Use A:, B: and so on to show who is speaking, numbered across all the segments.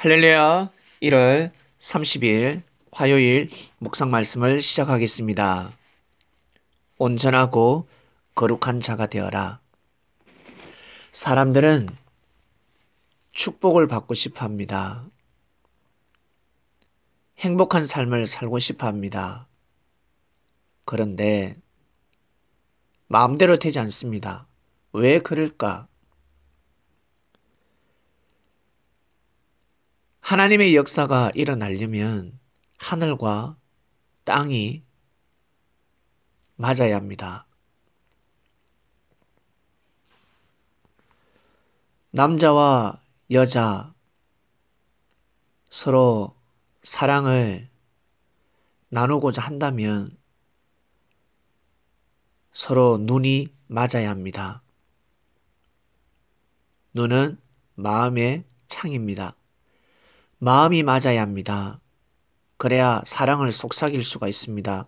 A: 할렐루야 1월 30일 화요일 묵상 말씀을 시작하겠습니다. 온전하고 거룩한 자가 되어라. 사람들은 축복을 받고 싶어 합니다. 행복한 삶을 살고 싶어 합니다. 그런데 마음대로 되지 않습니다. 왜 그럴까? 하나님의 역사가 일어나려면 하늘과 땅이 맞아야 합니다. 남자와 여자 서로 사랑을 나누고자 한다면 서로 눈이 맞아야 합니다. 눈은 마음의 창입니다. 마음이 맞아야 합니다. 그래야 사랑을 속삭일 수가 있습니다.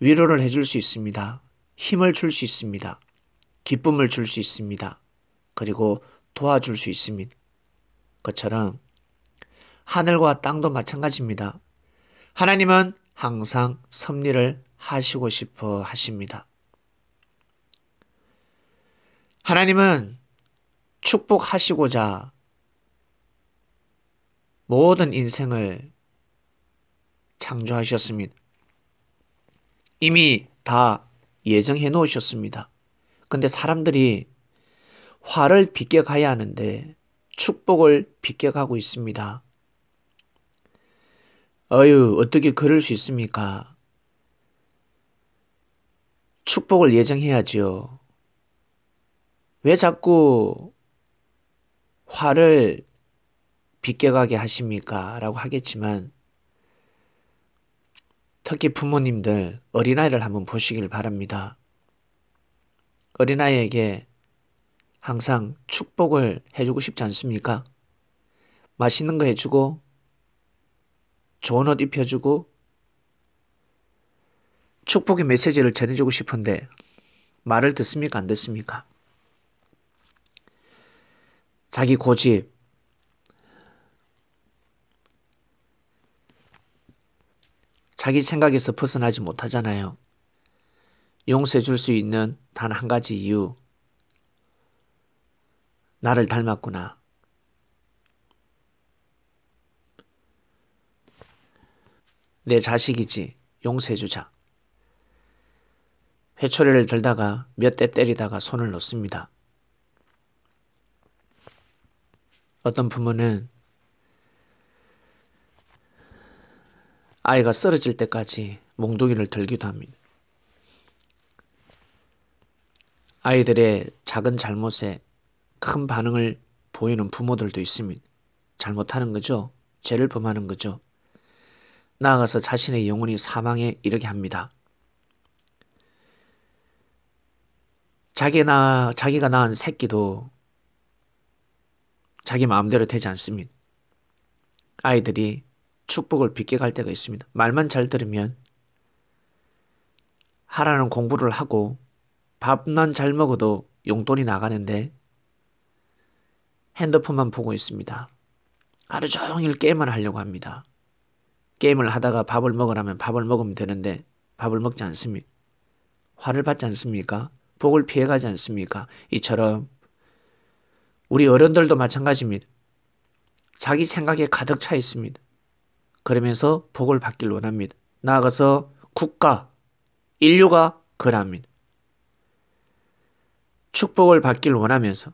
A: 위로를 해줄 수 있습니다. 힘을 줄 수 있습니다. 기쁨을 줄 수 있습니다. 그리고 도와줄 수 있습니다. 그처럼 하늘과 땅도 마찬가지입니다. 하나님은 항상 섭리를 하시고 싶어 하십니다. 하나님은 축복하시고자 모든 인생을 창조하셨습니다. 이미 다 예정해 놓으셨습니다. 근데 사람들이 화를 비껴가야 하는데 축복을 비껴가고 있습니다. 어휴 어떻게 그럴 수 있습니까? 축복을 예정해야지요. 왜 자꾸 화를 비껴가게 하십니까? 라고 하겠지만 특히 부모님들 어린아이를 한번 보시길 바랍니다. 어린아이에게 항상 축복을 해주고 싶지 않습니까? 맛있는 거 해주고 좋은 옷 입혀주고 축복의 메시지를 전해주고 싶은데 말을 듣습니까? 안 듣습니까? 자기 고집, 자기 생각에서 벗어나지 못하잖아요. 용서해 줄 수 있는 단 한 가지 이유. 나를 닮았구나. 내 자식이지 용서해 주자. 회초리를 들다가 몇 대 때리다가 손을 놓습니다. 어떤 부모는 아이가 쓰러질 때까지 몽둥이를 들기도 합니다. 아이들의 작은 잘못에 큰 반응을 보이는 부모들도 있습니다. 잘못하는 거죠. 죄를 범하는 거죠. 나아가서 자신의 영혼이 사망에 이르게 합니다. 자기 나, 자기가 낳은 새끼도 자기 마음대로 되지 않습니다. 아이들이 축복을 빚게 갈 때가 있습니다. 말만 잘 들으면 하라는 공부를 하고 밥만 잘 먹어도 용돈이 나가는데 핸드폰만 보고 있습니다. 하루 종일 게임만 하려고 합니다. 게임을 하다가 밥을 먹으라면 밥을 먹으면 되는데 밥을 먹지 않습니까 화를 받지 않습니까? 복을 피해가지 않습니까? 이처럼 우리 어른들도 마찬가지입니다. 자기 생각에 가득 차 있습니다. 그러면서 복을 받길 원합니다. 나아가서 국가, 인류가 그합니다 축복을 받길 원하면서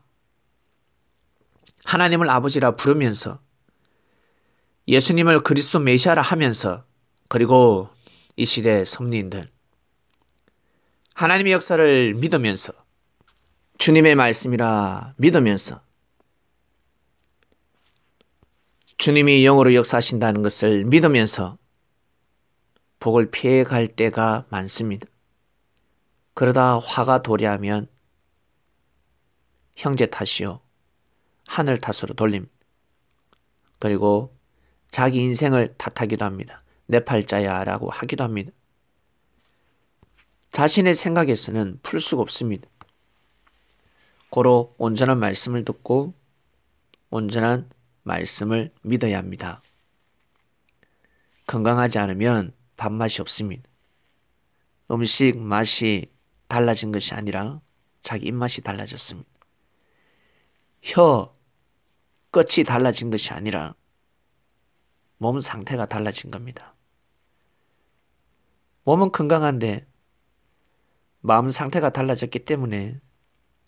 A: 하나님을 아버지라 부르면서 예수님을 그리스도 메시아라 하면서 그리고 이 시대 섬리인들 하나님의 역사를 믿으면서 주님의 말씀이라 믿으면서 주님이 영으로 역사하신다는 것을 믿으면서 복을 피해갈 때가 많습니다. 그러다 화가 도래하면 형제 탓이요. 하늘 탓으로 돌립 그리고 자기 인생을 탓하기도 합니다. 내 팔자야 라고 하기도 합니다. 자신의 생각에서는 풀 수가 없습니다. 고로 온전한 말씀을 듣고 온전한 말씀을 믿어야 합니다. 건강하지 않으면 밥맛이 없습니다. 음식 맛이 달라진 것이 아니라 자기 입맛이 달라졌습니다. 혀 끝이 달라진 것이 아니라 몸 상태가 달라진 겁니다. 몸은 건강한데 마음 상태가 달라졌기 때문에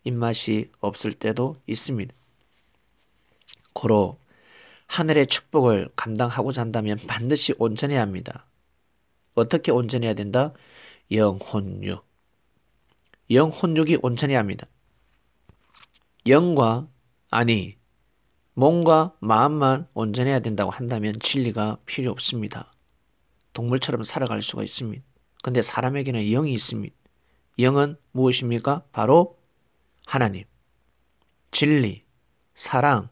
A: 입맛이 없을 때도 있습니다. 고로 하늘의 축복을 감당하고자 한다면 반드시 온전해야 합니다. 어떻게 온전해야 된다? 영혼육. 영혼육이 온전해야 합니다. 영과 아니 몸과 마음만 온전해야 된다고 한다면 진리가 필요 없습니다. 동물처럼 살아갈 수가 있습니다. 근데 사람에게는 영이 있습니다. 영은 무엇입니까? 바로 하나님, 진리, 사랑,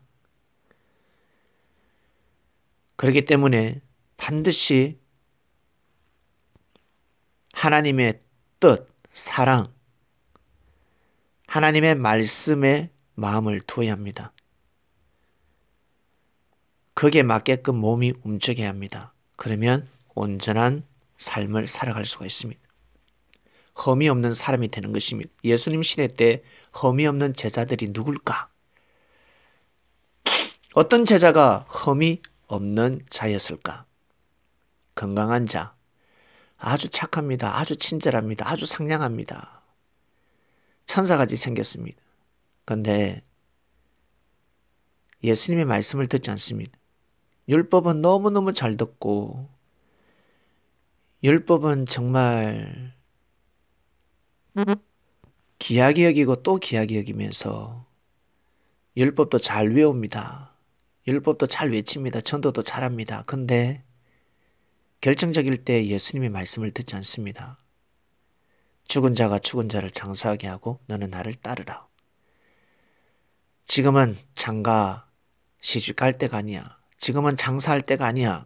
A: 그렇기 때문에 반드시 하나님의 뜻, 사랑, 하나님의 말씀에 마음을 두어야 합니다. 거기에 맞게끔 몸이 움직여야 합니다. 그러면 온전한 삶을 살아갈 수가 있습니다. 험이 없는 사람이 되는 것입니다. 예수님 시대 때 험이 없는 제자들이 누굴까? 어떤 제자가 험이 없는 자였을까? 건강한 자, 아주 착합니다. 아주 친절합니다. 아주 상냥합니다. 천사같이 생겼습니다. 근데 예수님의 말씀을 듣지 않습니다. 율법은 너무너무 잘 듣고 율법은 정말 기하게 여기고 또 기하게 여기면서 율법도 잘 외웁니다. 율법도 잘 외칩니다. 전도도 잘합니다. 근데 결정적일 때예수님이 말씀을 듣지 않습니다. 죽은 자가 죽은 자를 장사하게 하고 너는 나를 따르라. 지금은 장가 시집 갈 때가 아니야. 지금은 장사할 때가 아니야.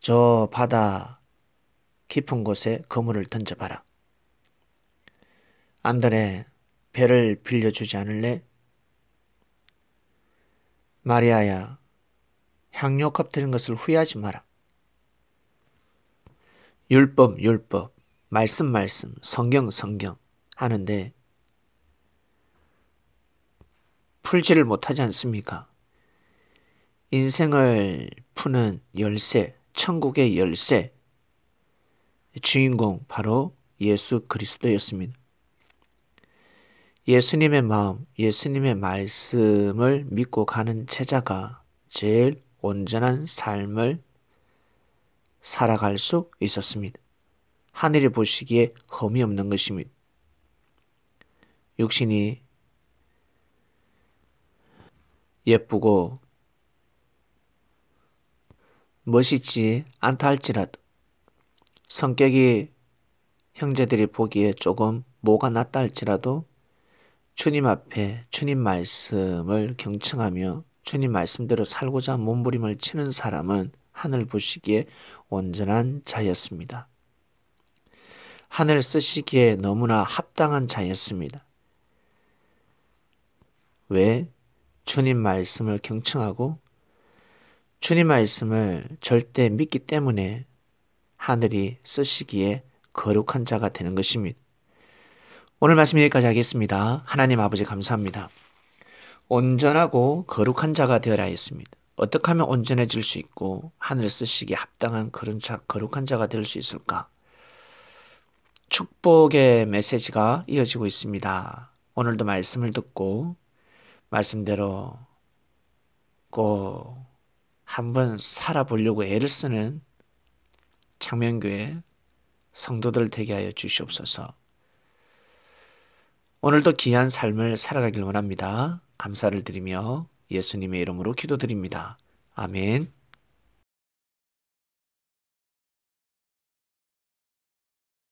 A: 저 바다 깊은 곳에 그물을 던져봐라. 안드레 배를 빌려주지 않을래? 마리아야, 향료 컵드린 것을 후회하지 마라. 율법, 율법, 말씀, 말씀, 성경, 성경 하는데 풀지를 못하지 않습니까? 인생을 푸는 열쇠, 천국의 열쇠, 주인공 바로 예수 그리스도였습니다. 예수님의 마음, 예수님의 말씀을 믿고 가는 제자가 제일 온전한 삶을 살아갈 수 있었습니다. 하늘이 보시기에 험이 없는 것입니다. 육신이 예쁘고 멋있지 않다 할지라도 성격이 형제들이 보기에 조금 뭐가낫다 할지라도 주님 앞에 주님 말씀을 경청하며 주님 말씀대로 살고자 몸부림을 치는 사람은 하늘 보시기에 온전한 자였습니다. 하늘 쓰시기에 너무나 합당한 자였습니다. 왜 주님 말씀을 경청하고 주님 말씀을 절대 믿기 때문에 하늘이 쓰시기에 거룩한 자가 되는 것입니다. 오늘 말씀 여기까지 하겠습니다. 하나님 아버지 감사합니다. 온전하고 거룩한 자가 되어라 했습니다. 어떻게 하면 온전해질 수 있고 하늘 쓰시기에 합당한 그런 자, 거룩한 자가 될 수 있을까? 축복의 메시지가 이어지고 있습니다. 오늘도 말씀을 듣고 말씀대로 꼭 한번 살아보려고 애를 쓰는 창명교회 성도들 되게 하여 주시옵소서. 오늘도 귀한 삶을 살아가길 원합니다. 감사를 드리며 예수님의 이름으로 기도드립니다. 아멘.